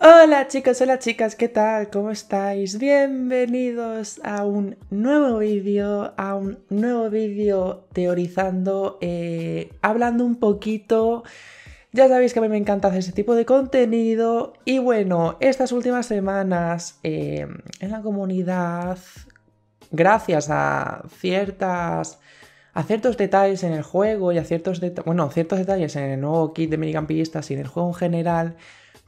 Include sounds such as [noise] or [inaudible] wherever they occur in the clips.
Hola chicos, hola chicas, ¿qué tal? ¿Cómo estáis? Bienvenidos a un nuevo vídeo, a un nuevo vídeo teorizando, eh, hablando un poquito ya sabéis que a mí me encanta hacer ese tipo de contenido. Y bueno, estas últimas semanas eh, en la comunidad, gracias a ciertas a ciertos detalles en el juego y a ciertos detalles, bueno, ciertos detalles en el nuevo kit de Minicampistas y en el juego en general,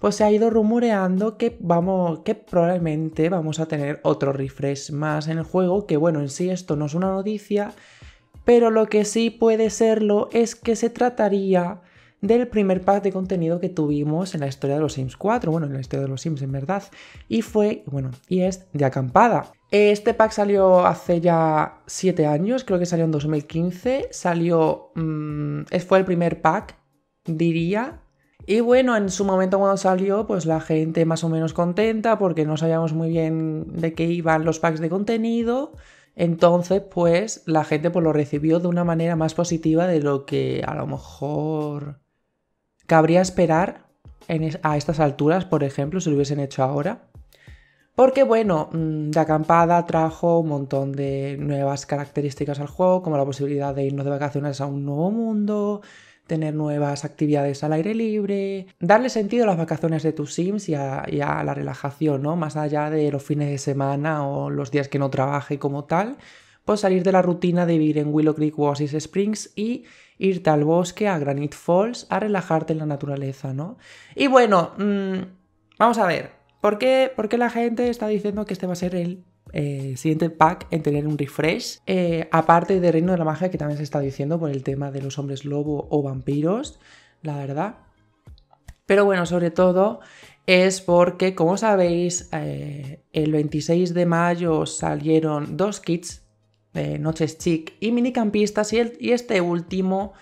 pues se ha ido rumoreando que vamos, que probablemente vamos a tener otro refresh más en el juego, que bueno, en sí esto no es una noticia, pero lo que sí puede serlo es que se trataría del primer pack de contenido que tuvimos en la historia de los Sims 4, bueno, en la historia de los Sims en verdad, y fue, bueno, y es de acampada. Este pack salió hace ya 7 años, creo que salió en 2015, salió, mm, fue el primer pack, diría, y bueno, en su momento cuando salió, pues la gente más o menos contenta porque no sabíamos muy bien de qué iban los packs de contenido. Entonces, pues la gente pues, lo recibió de una manera más positiva de lo que a lo mejor Cabría esperar a estas alturas, por ejemplo, si lo hubiesen hecho ahora. Porque bueno, mm, de acampada trajo un montón de nuevas características al juego, como la posibilidad de irnos de vacaciones a un nuevo mundo, tener nuevas actividades al aire libre, darle sentido a las vacaciones de tus Sims y a, y a la relajación, ¿no? Más allá de los fines de semana o los días que no trabaje como tal, salir de la rutina de vivir en Willow Creek o Oasis Springs y irte al bosque, a Granite Falls, a relajarte en la naturaleza, ¿no? Y bueno, mm, vamos a ver, ¿por qué, la gente está diciendo que este va a ser el eh, siguiente pack en tener un refresh? Eh, aparte de Reino de la Magia, que también se está diciendo por el tema de los hombres lobo o vampiros, la verdad. Pero bueno, sobre todo es porque, como sabéis, eh, el 26 de mayo salieron dos kits Noches Chic y Minicampistas, y, y este último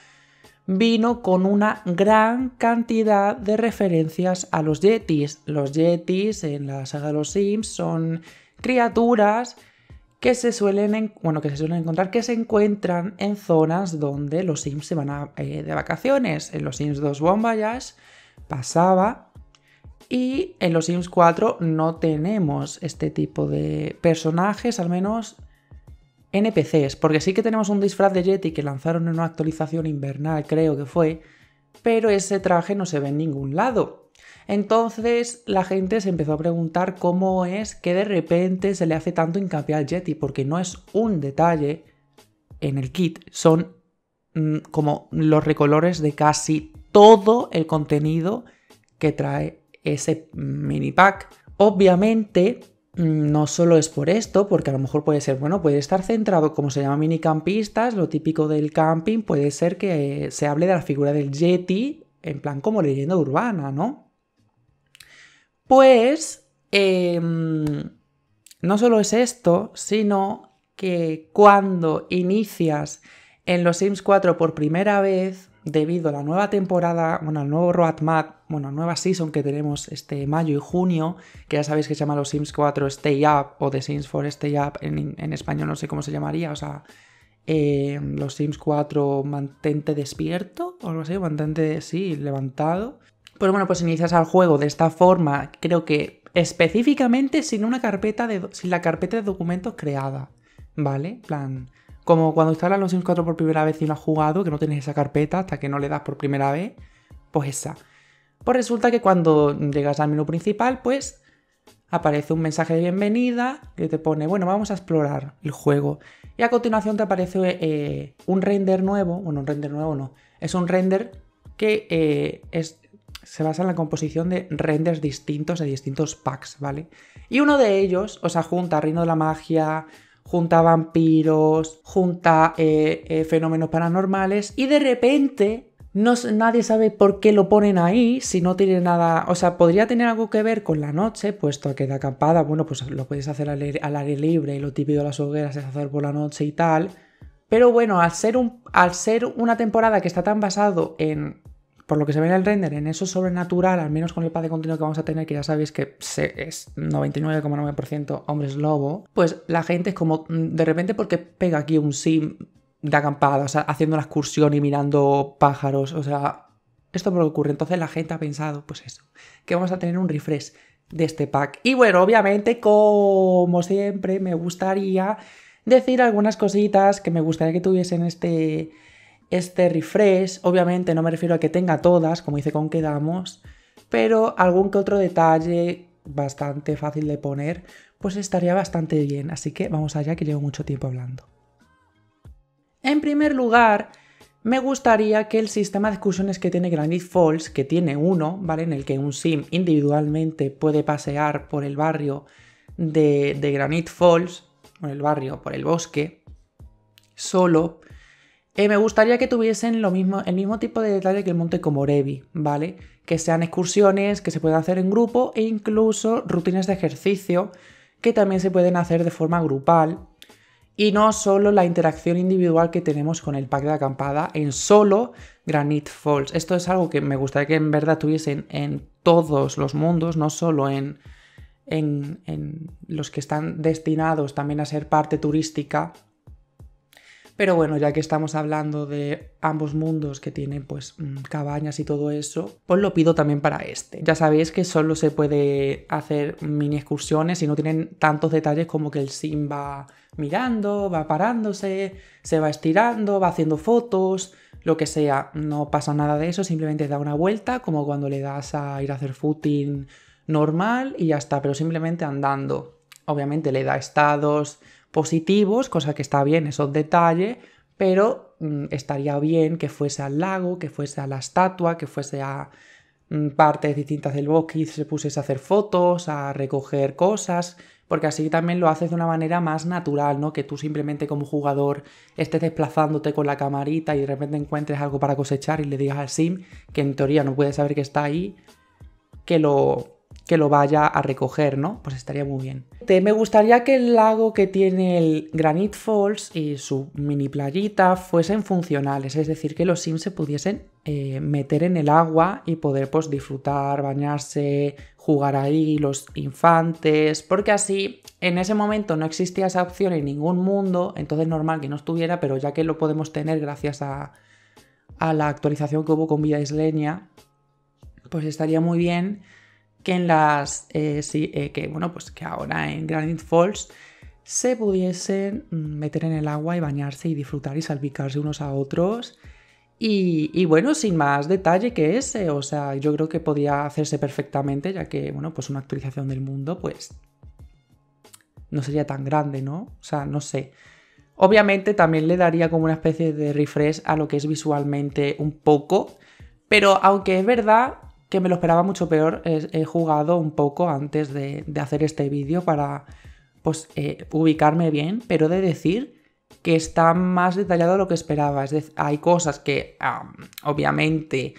vino con una gran cantidad de referencias a los Yetis. Los Yetis en la saga de los Sims son criaturas que se suelen, bueno, que se suelen encontrar, que se encuentran en zonas donde los Sims se van eh, de vacaciones. En los Sims 2 Bombayas pasaba y en los Sims 4 no tenemos este tipo de personajes, al menos NPCs, porque sí que tenemos un disfraz de Yeti que lanzaron en una actualización invernal, creo que fue, pero ese traje no se ve en ningún lado. Entonces la gente se empezó a preguntar cómo es que de repente se le hace tanto hincapié al Yeti, porque no es un detalle en el kit, son mm, como los recolores de casi todo el contenido que trae ese mm, mini pack. Obviamente Mm, no solo es por esto, porque a lo mejor puede ser, bueno, puede estar centrado, como se llama minicampistas, lo típico del camping, puede ser que se hable de la figura del Yeti, en plan como leyenda urbana, ¿no? Pues, em, no solo es esto, sino que cuando inicias en los Sims 4 por primera vez, debido a la nueva temporada, bueno, al nuevo roadmap, bueno, nueva season que tenemos este mayo y junio, que ya sabéis que se llama Los Sims 4 Stay Up o The Sims 4 Stay Up, en, español no sé cómo se llamaría, o sea, eh, Los Sims 4 Mantente despierto o algo así, mantente, sí, levantado. Pues bueno, pues inicias al juego de esta forma, creo que específicamente sin una carpeta de, la carpeta de documentos creada, ¿vale? plan como cuando instalas los Sims 4 por primera vez y no has jugado, que no tienes esa carpeta hasta que no le das por primera vez, pues esa. Pues resulta que cuando llegas al menú principal, pues aparece un mensaje de bienvenida que te pone, bueno, vamos a explorar el juego. Y a continuación te aparece eh, un render nuevo, bueno, un render nuevo no, es un render que eh, es, se basa en la composición de renders distintos de distintos packs, ¿vale? Y uno de ellos, os sea, junta Reino de la Magia, junta vampiros, junta eh, eh, fenómenos paranormales y de repente no, nadie sabe por qué lo ponen ahí, si no tiene nada, o sea, podría tener algo que ver con la noche, puesto que de acampada, bueno, pues lo puedes hacer al aire, libre y lo típico de las hogueras es hacer por la noche y tal. Pero bueno, al ser, un, al ser una temporada que está tan basado en por lo que se ve en el render, en eso sobrenatural, al menos con el pack de contenido que vamos a tener, que ya sabéis que es 99,9% hombres lobo, pues la gente es como, mm, de repente, porque pega aquí un sim de acampada, o sea, haciendo una excursión y mirando pájaros, o sea, esto por lo que ocurre. Entonces la gente ha pensado, pues eso, que vamos a tener un refresh de este pack. Y bueno, obviamente, como siempre, me gustaría decir algunas cositas que me gustaría que tuviesen este este refresh, obviamente no me refiero a que tenga todas, como hice con quedamos, pero algún que otro detalle bastante fácil de poner, pues estaría bastante bien. Así que vamos allá, que llevo mucho tiempo hablando. En primer lugar, me gustaría que el sistema de excursiones que tiene Granite Falls, que tiene uno, ¿vale? En el que un sim individualmente puede pasear por el barrio de, de Granite Falls, por el barrio, por el bosque, solo, eh, me gustaría que tuviesen lo mismo, el mismo tipo de detalle que el monte Komorebi, ¿vale? Que sean excursiones que se puedan hacer en grupo e incluso rutinas de ejercicio que también se pueden hacer de forma grupal y no solo la interacción individual que tenemos con el pack de acampada en solo Granite Falls. Esto es algo que me gustaría que en verdad tuviesen en todos los mundos, no solo en, en, en los que están destinados también a ser parte turística pero bueno, ya que estamos hablando de ambos mundos que tienen pues mm, cabañas y todo eso, pues lo pido también para este. Ya sabéis que solo se puede hacer mini excursiones y no tienen tantos detalles como que el sim va mirando, va parándose, se va estirando, va haciendo fotos, lo que sea. No pasa nada de eso, simplemente da una vuelta como cuando le das a ir a hacer footing normal y ya está, pero simplemente andando. Obviamente le da estados, positivos, cosa que está bien, esos detalles, pero mm, estaría bien que fuese al lago, que fuese a la estatua, que fuese a mm, partes distintas del bosque y se pusiese a hacer fotos, a recoger cosas, porque así también lo haces de una manera más natural, ¿no? Que tú simplemente como jugador estés desplazándote con la camarita y de repente encuentres algo para cosechar y le digas al sim, que en teoría no puede saber que está ahí, que lo que lo vaya a recoger, ¿no? Pues estaría muy bien. me gustaría que el lago que tiene el Granite Falls y su mini playita fuesen funcionales, es decir, que los sims se pudiesen eh, meter en el agua y poder pues disfrutar, bañarse, jugar ahí los infantes, porque así en ese momento no existía esa opción en ningún mundo, entonces normal que no estuviera, pero ya que lo podemos tener gracias a, a la actualización que hubo con Vida Isleña, pues estaría muy bien que en las eh, sí, eh, que bueno pues que ahora en Granite Falls se pudiesen meter en el agua y bañarse y disfrutar y salpicarse unos a otros y, y bueno sin más detalle que ese o sea yo creo que podía hacerse perfectamente ya que bueno pues una actualización del mundo pues no sería tan grande no o sea no sé obviamente también le daría como una especie de refresh a lo que es visualmente un poco pero aunque es verdad que me lo esperaba mucho peor. He, jugado un poco antes de, hacer este vídeo para pues, eh, ubicarme bien, pero de decir que está más detallado de lo que esperaba. hay cosas que obviamente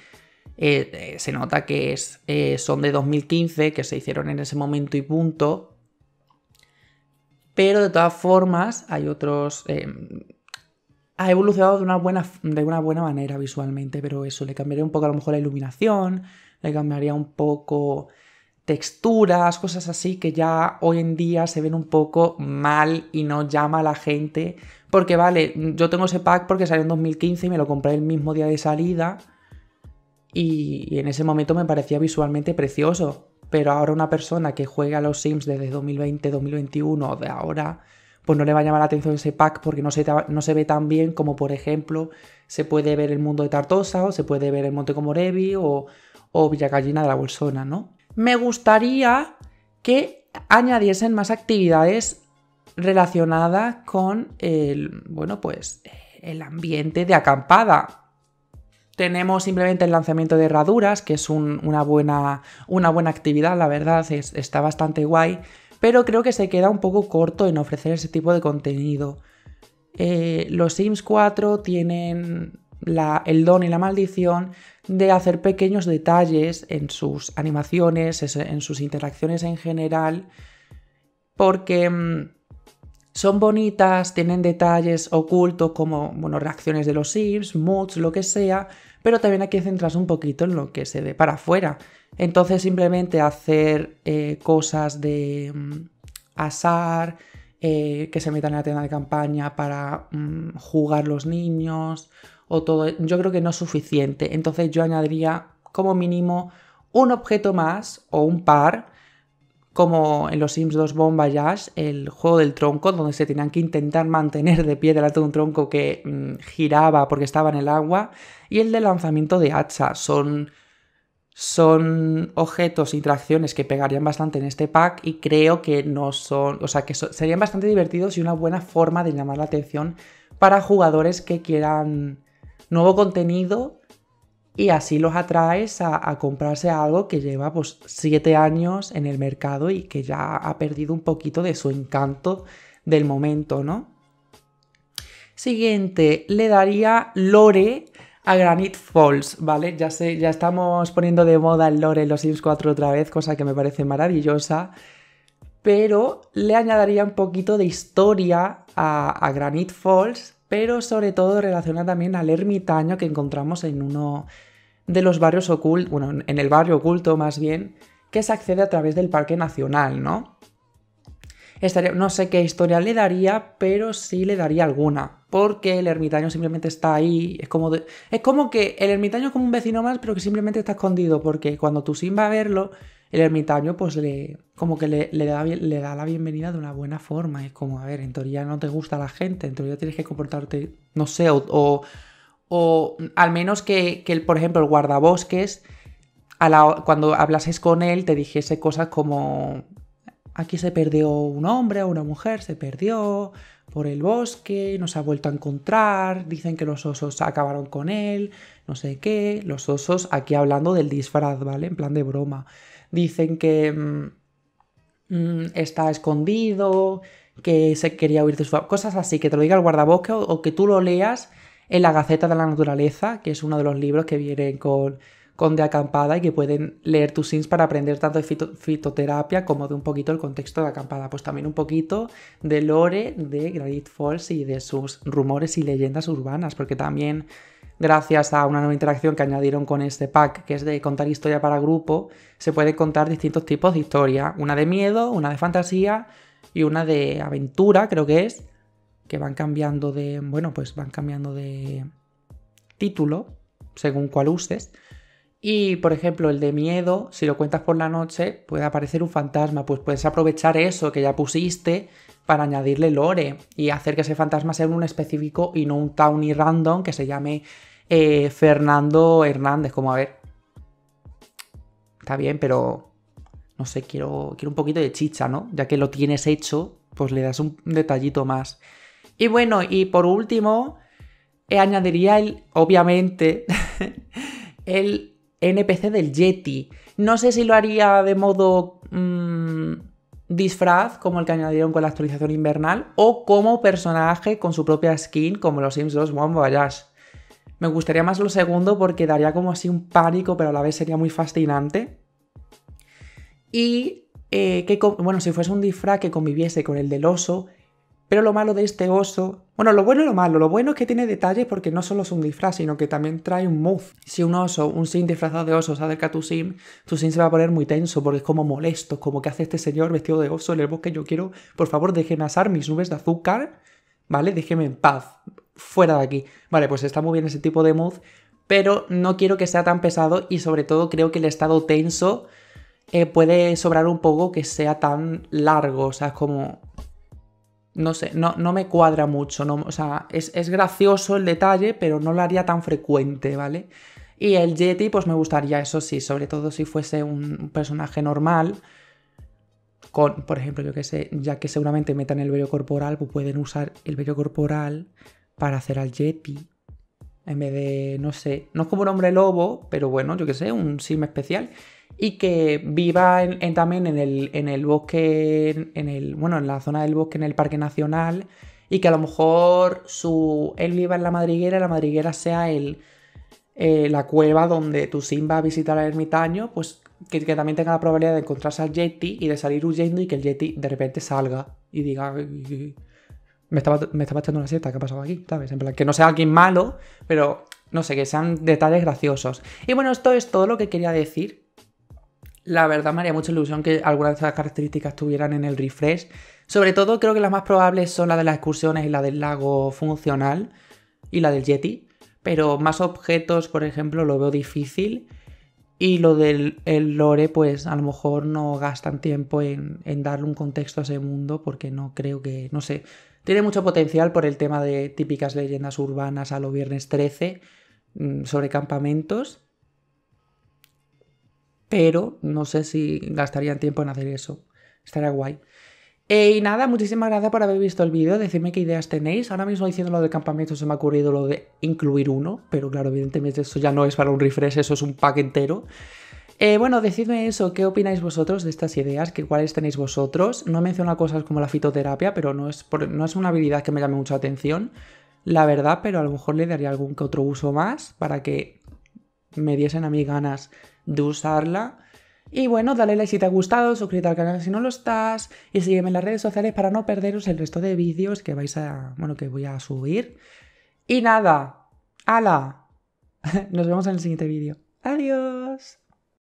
eh, eh, se nota que es, son de 2015, que se hicieron en ese momento y punto. Pero de todas formas, hay otros em, ha evolucionado de una, buena, de una buena manera visualmente, pero eso, le cambiaría un poco a lo mejor la iluminación, le cambiaría un poco texturas, cosas así que ya hoy en día se ven un poco mal y no llama a la gente, porque vale, yo tengo ese pack porque salió en 2015 y me lo compré el mismo día de salida y, en ese momento me parecía visualmente precioso, pero ahora una persona que juega a los Sims desde 2020, 2021 o de ahora pues no le va a llamar la atención ese pack porque no se, no se ve tan bien como por ejemplo se puede ver el mundo de Tartosa o se puede ver el Monte Comorevi o, o Villacallina de la Bolsona, ¿no? Me gustaría que añadiesen más actividades relacionadas con el, bueno, pues el ambiente de acampada. Tenemos simplemente el lanzamiento de herraduras, que es una, buena, una buena actividad, la verdad, está bastante guay pero creo que se queda un poco corto en ofrecer ese tipo de contenido. Eh, los Sims 4 tienen el don y la maldición de hacer pequeños detalles en sus animaciones, en sus interacciones en general, porque mm, son bonitas, tienen detalles ocultos como bueno, reacciones de los Sims, moods, lo que sea, pero también hay que centrarse un poquito en lo que se ve para afuera. Entonces simplemente hacer eh, cosas de mm, asar, eh, que se metan en la tienda de campaña para mm, jugar los niños o todo, yo creo que no es suficiente. Entonces yo añadiría como mínimo un objeto más o un par como en los Sims 2 Bombayage, el juego del tronco, donde se tenían que intentar mantener de pie delante de un tronco que mm, giraba porque estaba en el agua, y el de lanzamiento de hacha. Son, son objetos y e tracciones que pegarían bastante en este pack y creo que no son, o sea, que serían bastante divertidos y una buena forma de llamar la atención para jugadores que quieran nuevo contenido y así los atraes a, comprarse algo que lleva pues siete años en el mercado y que ya ha perdido un poquito de su encanto del momento, ¿no? Siguiente, le daría lore a Granite Falls, ¿vale? Ya sé, ya estamos poniendo de moda el lore en los Sims 4 otra vez, cosa que me parece maravillosa, pero le añadiría un poquito de historia a, a Granite Falls pero sobre todo relaciona también al ermitaño que encontramos en uno de los barrios ocultos, bueno, en el barrio oculto más bien, que se accede a través del Parque Nacional, ¿no? Estaría, no sé qué historia le daría, pero sí le daría alguna. Porque el ermitaño simplemente está ahí. Es como, es como que el ermitaño es como un vecino más, pero que simplemente está escondido. Porque cuando sin va a verlo, el ermitaño pues le como que le, da, le, da, la bienvenida de una buena forma. Es como, a ver, en teoría no te gusta la gente, en teoría tienes que comportarte, no sé, o, o al menos que, por ejemplo, el guardabosques, cuando hablases con él, te dijese cosas como, aquí se perdió un hombre o una mujer, se perdió por el bosque, no se ha vuelto a encontrar, dicen que los osos acabaron con él, no sé qué, los osos, aquí hablando del disfraz, ¿vale? En plan de broma, dicen que mm, mm, está escondido, que se quería huir de su... cosas así, que te lo diga el guardabosque o que tú lo leas en la Gaceta de la Naturaleza, que es uno de los libros que vienen con, con de acampada y que pueden leer tus sims para aprender tanto de fitoterapia como de un poquito el contexto de acampada. Pues también un poquito de lore de Granite Falls y de sus rumores y leyendas urbanas, porque también gracias a una nueva interacción que añadieron con este pack, que es de contar historia para grupo, se pueden contar distintos tipos de historia. Una de miedo, una de fantasía y una de aventura, creo que es que van cambiando de, bueno, pues van cambiando de título según cuál uses. Y por ejemplo, el de miedo, si lo cuentas por la noche, puede aparecer un fantasma, pues puedes aprovechar eso que ya pusiste para añadirle lore y hacer que ese fantasma sea un específico y no un y random que se llame eh, Fernando Hernández, como a ver. Está bien, pero no sé, quiero, quiero un poquito de chicha, ¿no? Ya que lo tienes hecho, pues le das un detallito más. Y bueno, y por último, eh, añadiría el, obviamente, [laughs] el NPC del Yeti. No sé si lo haría de modo mm, disfraz, como el que añadieron con la actualización invernal, o como personaje con su propia skin, como los Sims 2 Bomb Me gustaría más lo segundo porque daría como así un pánico, pero a la vez sería muy fascinante. Y eh, que, bueno, si fuese un disfraz que conviviese con el del oso, pero lo malo de este oso, bueno, lo bueno y lo malo, lo bueno es que tiene detalles porque no solo es un disfraz, sino que también trae un mood. Si un oso, un sim disfrazado de oso se acerca a tu sim, tu sim se va a poner muy tenso porque es como molesto, como que hace este señor vestido de oso en el bosque, yo quiero, por favor, déjeme asar mis nubes de azúcar, ¿vale? Déjeme en paz, fuera de aquí. Vale, pues está muy bien ese tipo de mood, pero no quiero que sea tan pesado y sobre todo creo que el estado tenso eh, puede sobrar un poco que sea tan largo, o sea, es como no sé, no, no me cuadra mucho, no, o sea, es, es, gracioso el detalle, pero no lo haría tan frecuente, ¿vale? Y el Yeti, pues me gustaría, eso sí, sobre todo si fuese un personaje normal, con, por ejemplo, yo qué sé, ya que seguramente metan el vello corporal, pues pueden usar el vello corporal para hacer al Yeti. En vez de, no sé, no es como un hombre lobo, pero bueno, yo que sé, un sim especial y que viva también en el, en el bosque, en, el, bueno, en la zona del bosque, en el Parque Nacional, y que a lo mejor su, él viva en la madriguera y la madriguera sea el, eh, la cueva donde tu sim va a visitar al ermitaño, pues que, también tenga la probabilidad de encontrarse al Yeti y de salir huyendo y que el Yeti de repente salga y diga... Me estaba, me estaba echando una siesta, ¿qué ha pasado aquí? ¿Sabes? En plan, que no sea alguien malo, pero no sé, que sean detalles graciosos. Y bueno, esto es todo lo que quería decir la verdad me haría mucha ilusión que algunas de esas características estuvieran en el refresh. Sobre todo creo que las más probables son la de las excursiones y la del lago funcional y la del Yeti. Pero más objetos, por ejemplo, lo veo difícil. Y lo del lore, pues a lo mejor no gastan tiempo en, darle un contexto a ese mundo porque no creo que, no sé, tiene mucho potencial por el tema de típicas leyendas urbanas a los viernes 13 mm, sobre campamentos pero no sé si gastarían tiempo en hacer eso. Estaría guay. Eh, y nada, muchísimas gracias por haber visto el vídeo. Decidme qué ideas tenéis. Ahora mismo diciendo lo del campamento se me ha ocurrido lo de incluir uno, pero claro, evidentemente eso ya no es para un refresh, eso es un pack entero. Eh, bueno, decidme eso, ¿qué opináis vosotros de estas ideas? ¿Qué cuáles tenéis vosotros? No he cosas como la fitoterapia, pero no es, no es una habilidad que me llame mucha atención, la verdad, pero a lo mejor le daría algún que otro uso más para que me diesen a mí ganas de usarla. Y bueno, dale like si te ha gustado, suscríbete al canal si no lo estás y sígueme en las redes sociales para no perderos el resto de vídeos que vais a, bueno, que voy a subir. Y nada, ¡hala! [laughs] Nos vemos en el siguiente vídeo. Adiós.